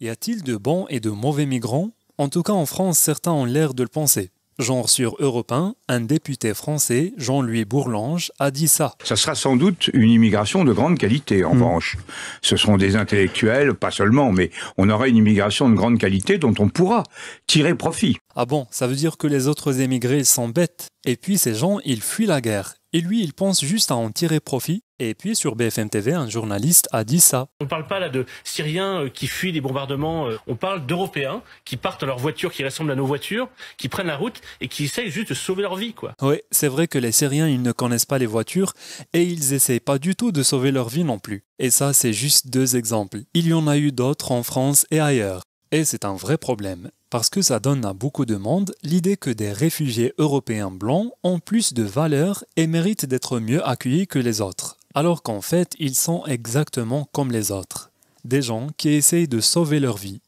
Y a-t-il de bons et de mauvais migrants En tout cas en France, certains ont l'air de le penser. Genre sur Europe un député français, Jean-Louis Bourlange, a dit ça. Ça sera sans doute une immigration de grande qualité, en hmm. revanche. Ce seront des intellectuels, pas seulement, mais on aura une immigration de grande qualité dont on pourra tirer profit. Ah bon, ça veut dire que les autres émigrés sont bêtes. Et puis ces gens, ils fuient la guerre. Et lui, il pense juste à en tirer profit et puis sur BFM TV, un journaliste a dit ça. On ne parle pas là de Syriens euh, qui fuient des bombardements, euh, on parle d'Européens qui partent dans leurs voitures, qui ressemblent à nos voitures, qui prennent la route et qui essayent juste de sauver leur vie. Quoi. Oui, c'est vrai que les Syriens, ils ne connaissent pas les voitures et ils essayent pas du tout de sauver leur vie non plus. Et ça, c'est juste deux exemples. Il y en a eu d'autres en France et ailleurs. Et c'est un vrai problème, parce que ça donne à beaucoup de monde l'idée que des réfugiés européens blancs ont plus de valeur et méritent d'être mieux accueillis que les autres alors qu'en fait ils sont exactement comme les autres, des gens qui essayent de sauver leur vie,